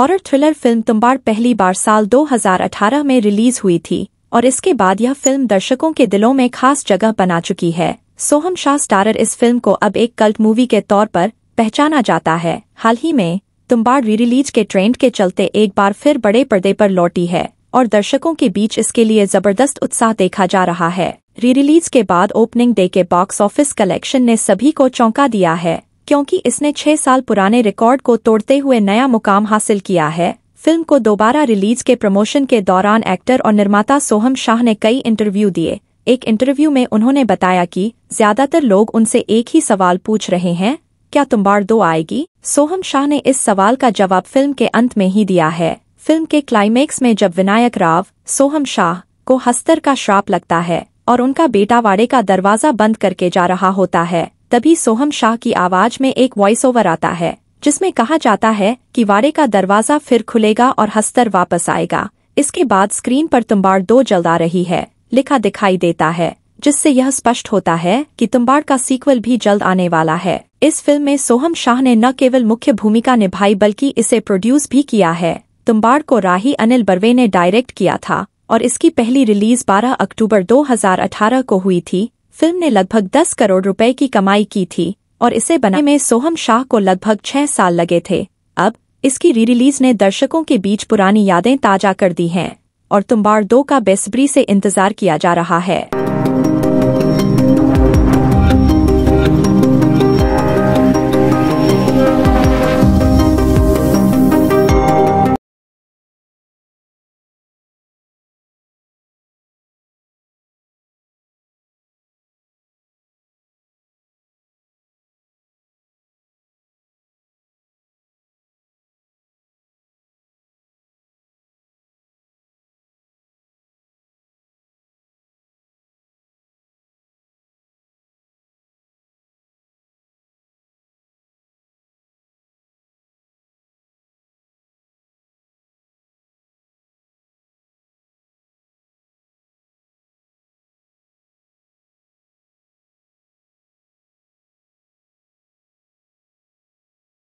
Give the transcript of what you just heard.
horror thriller film तुम्बार पहली बार साल 2018 में रिलीज हुई थी और इसके बाद यह फिल्म दर्शकों के दिलों में खास जगह बना चुकी है सोहम शाह स्टारर इस फिल्म को अब एक कल्ट मूवी के तौर पर पहचाना जाता है हाल ही में तुम्बार री रिलीज के ट्रेंड के चलते एक बार फिर बड़े पर्दे पर लौटी है और दर्शकों के बीच इसके लिए जबरदस्त उत्साह देखा जा रहा है री रिलीज के बाद ओपनिंग डे के बॉक्स ऑफिस कलेक्शन ने सभी को चौंका दिया है क्योंकि इसने छह साल पुराने रिकॉर्ड को तोड़ते हुए नया मुकाम हासिल किया है फिल्म को दोबारा रिलीज के प्रमोशन के दौरान एक्टर और निर्माता सोहम शाह ने कई इंटरव्यू दिए एक इंटरव्यू में उन्होंने बताया कि ज्यादातर लोग उनसे एक ही सवाल पूछ रहे हैं क्या तुम बार दो आएगी सोहम शाह ने इस सवाल का जवाब फिल्म के अंत में ही दिया है फिल्म के क्लाइमेक्स में जब विनायक राव सोहम शाह को हस्तर का श्राप लगता है और उनका बेटा वाड़े का दरवाजा बंद करके जा रहा होता है तभी सोहम शाह की आवाज में एक वॉइस ओवर आता है जिसमें कहा जाता है कि वारे का दरवाजा फिर खुलेगा और हस्तर वापस आएगा इसके बाद स्क्रीन पर तुम्बाड़ दो जल्द आ रही है लिखा दिखाई देता है जिससे यह स्पष्ट होता है कि तुम्बाड़ का सीक्वल भी जल्द आने वाला है इस फिल्म में सोहम शाह ने न केवल मुख्य भूमिका निभाई बल्कि इसे प्रोड्यूस भी किया है तुम्बाड़ को राही अनिल बर्वे ने डायरेक्ट किया था और इसकी पहली रिलीज 12 अक्टूबर 2018 को हुई थी फिल्म ने लगभग 10 करोड़ रुपए की कमाई की थी और इसे बनाने में सोहम शाह को लगभग छह साल लगे थे अब इसकी री रिलीज ने दर्शकों के बीच पुरानी यादें ताजा कर दी हैं और तुम्बार दो का बेसब्री से इंतजार किया जा रहा है